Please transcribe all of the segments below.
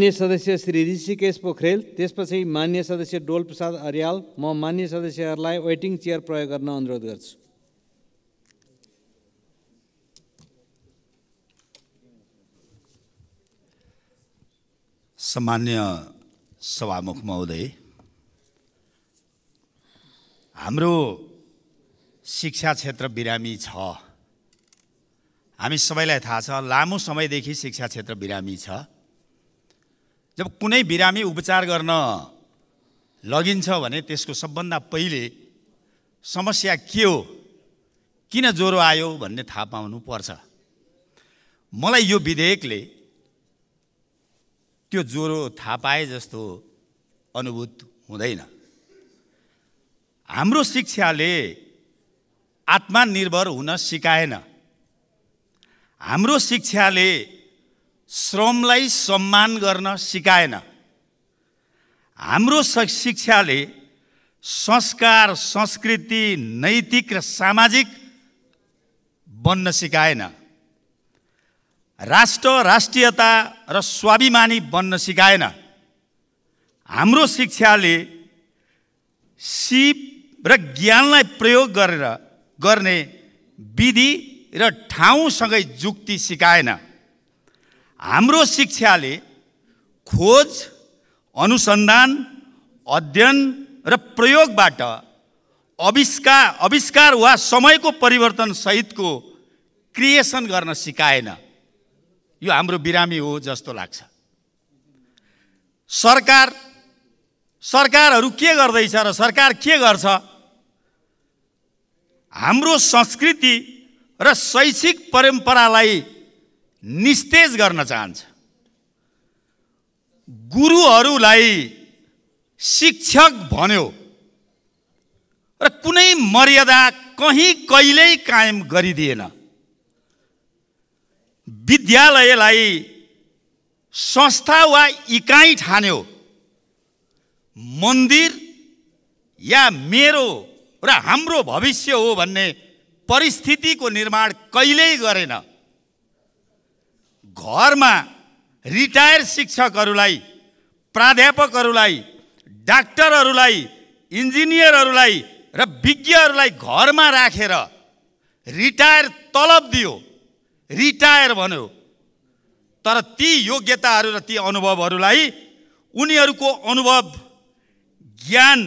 मान्य सदस्य श्री ऋषिकेश पोखरेल त्यसपछि मान्य सदस्य डोल प्रसाद अर्याल म मान्य सदस्यहरूलाई वेटिङ चेयर प्रयोग गर्न अनुरोध गर्छु सामान्य सभामुख महोदय हाम्रो शिक्षा क्षेत्र बिरामी छ हामी सबैलाई थाहा छ लामो समयदेखि शिक्षा क्षेत्र बिरामी छ जब कुनै बिरामी उपचार गर्न लगिन्छ भने त्यसको सबभन्दा पहिले समस्या के हो किन ज्वरो आयो भन्ने थाहा पाउनु पर्छ मलाई यो विधेयकले त्यो ज्वरो थाहा पाए जस्तो अनुभूत हुँदैन हाम्रो शिक्षाले आत्मनिर्भर हुन सिकाएन हाम्रो शिक्षाले श्रमलाई सम्मान गर्न सिकाएन हाम्रो शिक्षाले संस्कार संस्कृति नैतिक र सामाजिक बन्न सिकाएन राष्ट्र राष्ट्रियता र स्वाभिमानी बन्न सिकाएन हाम्रो शिक्षाले सिप र ज्ञानलाई प्रयोग गरेर गर्ने विधि र ठाउँसँगै जुक्ति सिकाएन हाम्रो शिक्षाले खोज अनुसन्धान अध्ययन र प्रयोगबाट अविष्कार अविष्कार वा समयको सहितको क्रिएसन गर्न सिकाएन यो हाम्रो बिरामी हो जस्तो लाग्छ सरकार सरकारहरू के गर्दैछ र सरकार के गर्छ हाम्रो संस्कृति र शैक्षिक परम्परालाई निस्तेज गर्न चाहन्छ गुरुहरूलाई शिक्षक भन्यो र कुनै मर्यादा कहीँ कहिल्यै कायम गरिदिएन विद्यालयलाई संस्था वा इकाइ ठान्यो मन्दिर या मेरो र हाम्रो भविष्य हो भन्ने परिस्थितिको निर्माण कहिल्यै गरेन घरमा रिटायर शिक्षकहरूलाई प्राध्यापकहरूलाई डाक्टरहरूलाई इन्जिनियरहरूलाई र विज्ञहरूलाई घरमा राखेर रा। रिटायर तलब दियो रिटायर भन्यो तर ती योग्यताहरू र ती अनुभवहरूलाई उनीहरूको अनुभव ज्ञान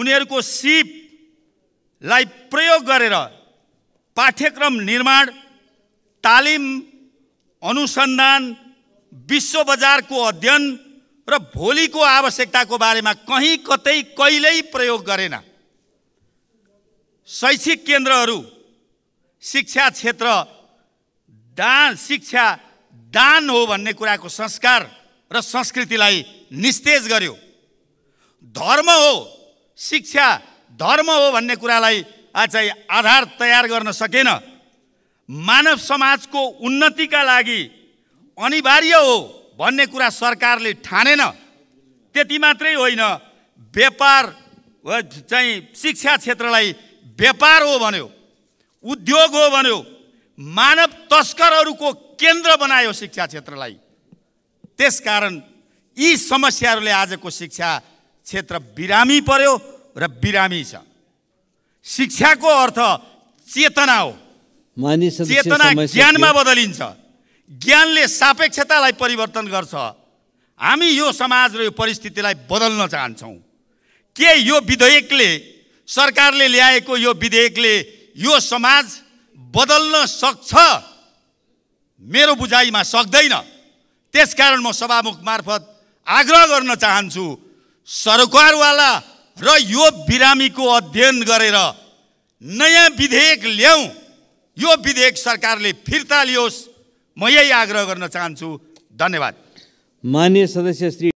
उनीहरूको सिपलाई प्रयोग गरेर पाठ्यक्रम निर्माण तालिम अनुसन्धान विश्व बजारको अध्ययन र भोलिको आवश्यकताको बारेमा कहीँ कतै कहिल्यै प्रयोग गरेन शैक्षिक केन्द्रहरू शिक्षा क्षेत्र दान शिक्षा दान हो भन्ने कुराको संस्कार र संस्कृतिलाई निस्तेज गर्यो धर्म हो शिक्षा धर्म हो भन्ने कुरालाई आज आधार तयार गर्न सकेन मानव समाजको उन्नतिका लागि अनिवार्य हो भन्ने कुरा सरकारले ठानेन त्यति मात्रै होइन व्यापार चाहिँ शिक्षा क्षेत्रलाई व्यापार हो भन्यो उद्योग हो भन्यो मानव तस्करहरूको केन्द्र बनायो शिक्षा क्षेत्रलाई त्यसकारण यी समस्याहरूले आजको शिक्षा क्षेत्र बिरामी पर्यो र बिरामी छ शिक्षाको अर्थ चेतना हो मानिस चेतना ज्ञानमा बदलिन्छ ज्ञानले सापेक्षतालाई परिवर्तन गर्छ हामी यो समाज र यो परिस्थितिलाई बदल्न चाहन्छौँ के यो विधेयकले सरकारले ल्याएको यो विधेयकले यो समाज बदल्न सक्छ मेरो बुझाइमा सक्दैन त्यसकारण म सभामुख मार्फत आग्रह गर्न चाहन्छु सरकारवाला र यो बिरामीको अध्ययन गरेर नयाँ विधेयक ल्याउँ यो विधेयक सरकारले फिर्ता लियोस् म यही आग्रह गर्न चाहन्छु धन्यवाद मान्य सदस्य श्री